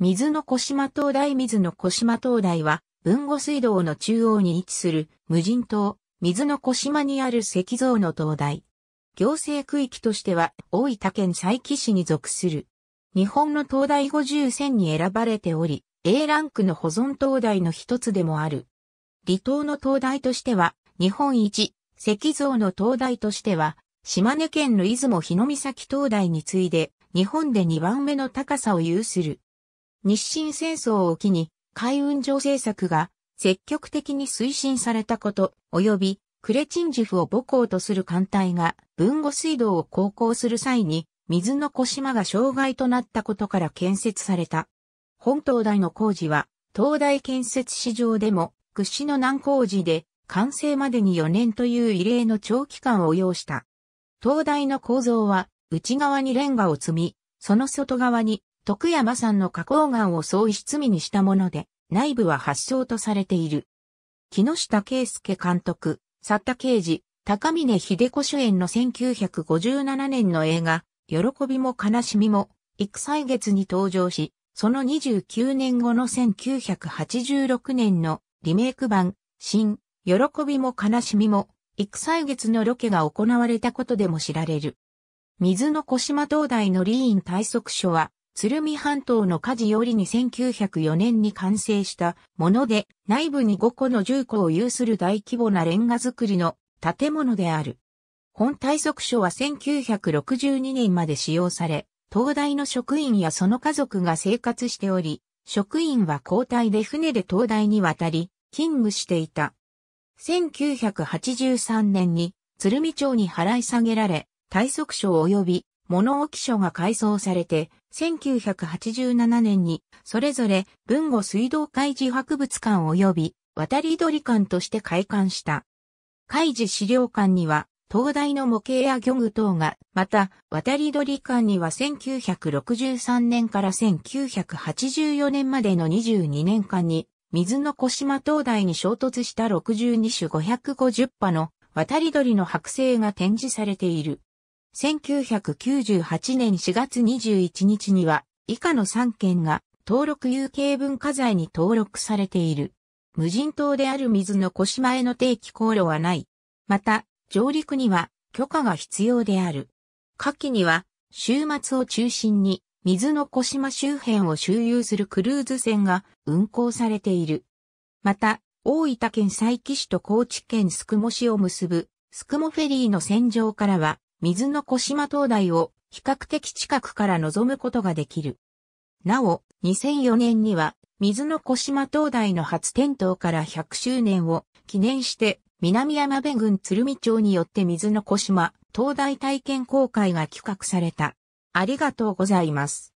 水の小島灯台水の小島灯台は、豊後水道の中央に位置する無人島、水の小島にある石像の灯台。行政区域としては大分県佐伯市に属する。日本の灯台50選に選ばれており、A ランクの保存灯台の一つでもある。離島の灯台としては、日本一、石像の灯台としては、島根県の出雲日の岬灯台に次いで、日本で2番目の高さを有する。日清戦争を機に海運上政策が積極的に推進されたこと、及びクレチンジフを母港とする艦隊が文後水道を航行する際に水の小島が障害となったことから建設された。本灯台の工事は、灯台建設市場でも屈指の難工事で完成までに4年という異例の長期間を要した。灯台の構造は内側にレンガを積み、その外側に徳山さんの花崗岩を意。失味にしたもので、内部は発祥とされている。木下圭介監督、佐田啓治、高峰秀子主演の1957年の映画、喜びも悲しみも、幾歳月に登場し、その29年後の1986年のリメイク版、新、喜びも悲しみも、幾歳月のロケが行われたことでも知られる。水の小島灯台のリーン体所は、鶴見半島の火事よりに1904年に完成したもので、内部に5個の住戸を有する大規模なレンガ造りの建物である。本対測所は1962年まで使用され、東大の職員やその家族が生活しており、職員は交代で船で東大に渡り、勤務していた。1983年に鶴見町に払い下げられ、対測所及び物置所が改装されて、1987年に、それぞれ、文語水道開示博物館及び、渡り鳥館として開館した。開示資料館には、東大の模型や漁具等が、また、渡り鳥館には1963年から1984年までの22年間に、水の小島灯台に衝突した62種550羽の渡り鳥の剥製が展示されている。1998年4月21日には、以下の3県が登録有形文化財に登録されている。無人島である水の小島への定期航路はない。また、上陸には許可が必要である。下記には、週末を中心に水の小島周辺を周遊するクルーズ船が運航されている。また、大分県佐伯市と高知県宿毛市を結ぶ、宿毛フェリーの船上からは、水の小島灯台を比較的近くから望むことができる。なお、2004年には、水の小島灯台の初点灯から100周年を記念して、南山辺郡鶴見町によって水の小島灯台体験公開が企画された。ありがとうございます。